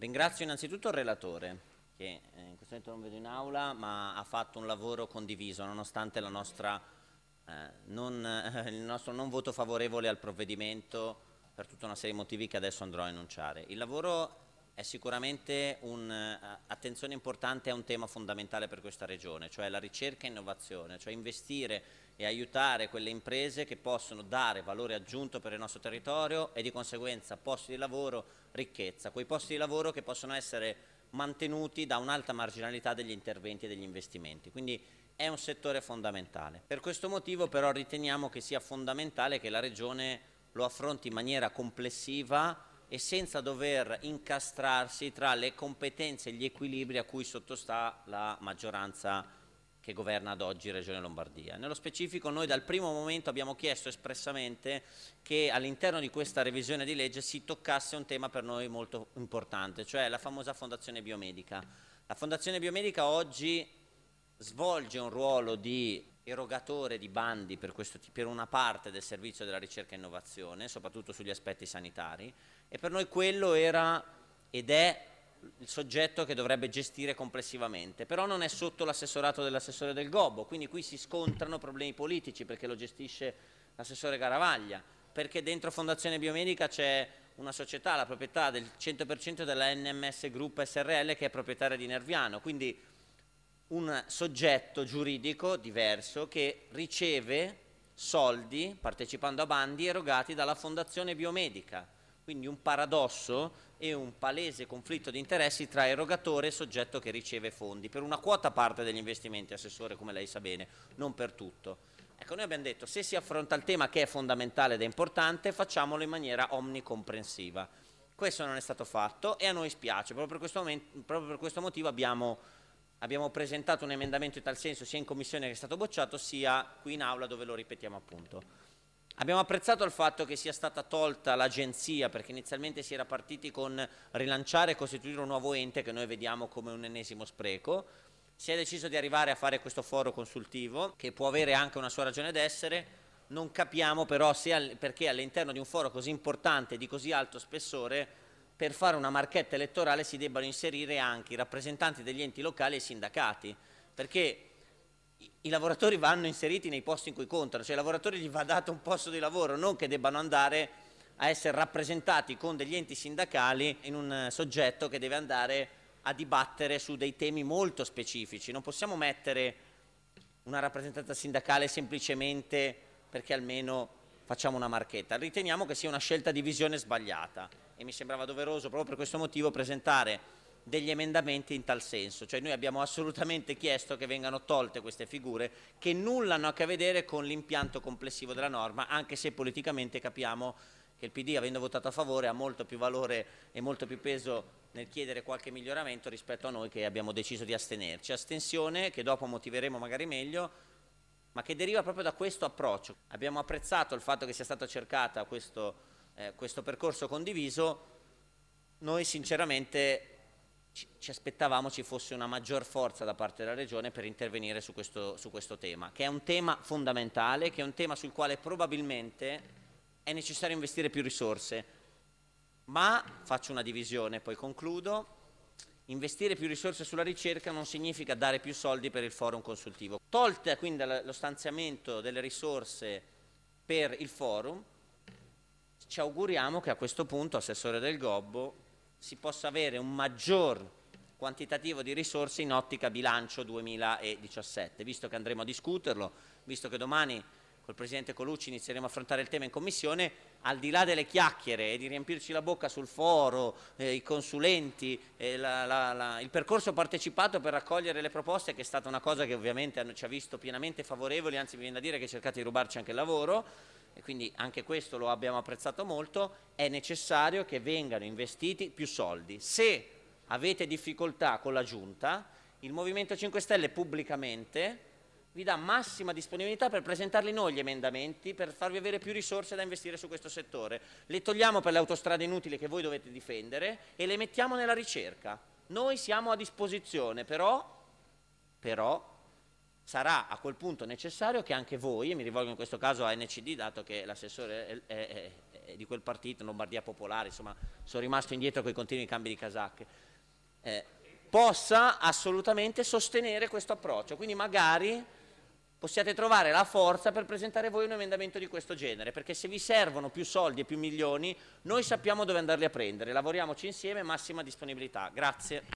Ringrazio innanzitutto il relatore che eh, in questo momento non vedo in aula ma ha fatto un lavoro condiviso nonostante nostra, eh, non, eh, il nostro non voto favorevole al provvedimento per tutta una serie di motivi che adesso andrò a enunciare. Il lavoro è sicuramente un'attenzione eh, importante a un tema fondamentale per questa regione, cioè la ricerca e innovazione, cioè investire e aiutare quelle imprese che possono dare valore aggiunto per il nostro territorio e di conseguenza posti di lavoro, ricchezza, quei posti di lavoro che possono essere mantenuti da un'alta marginalità degli interventi e degli investimenti. Quindi è un settore fondamentale. Per questo motivo però riteniamo che sia fondamentale che la Regione lo affronti in maniera complessiva e senza dover incastrarsi tra le competenze e gli equilibri a cui sottostà la maggioranza che governa ad oggi Regione Lombardia. Nello specifico noi dal primo momento abbiamo chiesto espressamente che all'interno di questa revisione di legge si toccasse un tema per noi molto importante, cioè la famosa Fondazione Biomedica. La Fondazione Biomedica oggi svolge un ruolo di erogatore di bandi per, questo, per una parte del servizio della ricerca e innovazione, soprattutto sugli aspetti sanitari, e per noi quello era ed è il soggetto che dovrebbe gestire complessivamente, però non è sotto l'assessorato dell'assessore del Gobbo, quindi qui si scontrano problemi politici perché lo gestisce l'assessore Garavaglia, perché dentro Fondazione Biomedica c'è una società, la proprietà del 100% della NMS Group SRL che è proprietaria di Nerviano, quindi un soggetto giuridico diverso che riceve soldi partecipando a bandi erogati dalla Fondazione Biomedica. Quindi un paradosso e un palese conflitto di interessi tra erogatore e soggetto che riceve fondi, per una quota parte degli investimenti, assessore, come lei sa bene, non per tutto. Ecco, noi abbiamo detto, se si affronta il tema che è fondamentale ed è importante, facciamolo in maniera omnicomprensiva. Questo non è stato fatto e a noi spiace, proprio per questo, proprio per questo motivo abbiamo Abbiamo presentato un emendamento in tal senso sia in commissione che è stato bocciato sia qui in aula dove lo ripetiamo appunto. Abbiamo apprezzato il fatto che sia stata tolta l'agenzia perché inizialmente si era partiti con rilanciare e costituire un nuovo ente che noi vediamo come un ennesimo spreco. Si è deciso di arrivare a fare questo foro consultivo che può avere anche una sua ragione d'essere. Non capiamo però se, perché all'interno di un foro così importante e di così alto spessore per fare una marchetta elettorale si debbano inserire anche i rappresentanti degli enti locali e i sindacati, perché i lavoratori vanno inseriti nei posti in cui contano, cioè ai lavoratori gli va dato un posto di lavoro, non che debbano andare a essere rappresentati con degli enti sindacali in un eh, soggetto che deve andare a dibattere su dei temi molto specifici. Non possiamo mettere una rappresentanza sindacale semplicemente perché almeno facciamo una marchetta. Riteniamo che sia una scelta di visione sbagliata e mi sembrava doveroso proprio per questo motivo presentare degli emendamenti in tal senso, cioè noi abbiamo assolutamente chiesto che vengano tolte queste figure che nulla hanno a che vedere con l'impianto complessivo della norma, anche se politicamente capiamo che il PD avendo votato a favore ha molto più valore e molto più peso nel chiedere qualche miglioramento rispetto a noi che abbiamo deciso di astenerci. Astensione che dopo motiveremo magari meglio ma che deriva proprio da questo approccio. Abbiamo apprezzato il fatto che sia stato cercato questo, eh, questo percorso condiviso, noi sinceramente ci, ci, aspettavamo ci fosse una maggior forza da parte della Regione per intervenire su questo, su questo tema, che è un tema fondamentale, che è un tema sul quale probabilmente è necessario investire più risorse, ma faccio una divisione, poi concludo Investire più risorse sulla ricerca non significa dare più soldi per il forum consultivo. Tolta quindi lo stanziamento delle risorse per il forum, ci auguriamo che a questo punto, Assessore del Gobbo, si possa avere un maggior quantitativo di risorse in ottica bilancio 2017, visto che andremo a discuterlo, visto che domani col Presidente Colucci inizieremo a affrontare il tema in Commissione, al di là delle chiacchiere e di riempirci la bocca sul foro, eh, i consulenti, eh, la, la, la, il percorso partecipato per raccogliere le proposte che è stata una cosa che ovviamente hanno, ci ha visto pienamente favorevoli, anzi mi viene da dire che cercate di rubarci anche il lavoro, e quindi anche questo lo abbiamo apprezzato molto, è necessario che vengano investiti più soldi. Se avete difficoltà con la Giunta, il Movimento 5 Stelle pubblicamente vi dà massima disponibilità per presentarli noi gli emendamenti, per farvi avere più risorse da investire su questo settore. Le togliamo per le autostrade inutili che voi dovete difendere e le mettiamo nella ricerca. Noi siamo a disposizione, però, però sarà a quel punto necessario che anche voi, e mi rivolgo in questo caso a NCD, dato che l'assessore è, è, è, di quel partito, Lombardia Popolare, insomma sono rimasto indietro con i continui cambi di casacche, eh, possa assolutamente sostenere questo approccio. Quindi magari possiate trovare la forza per presentare voi un emendamento di questo genere, perché se vi servono più soldi e più milioni, noi sappiamo dove andarli a prendere, lavoriamoci insieme, massima disponibilità. Grazie.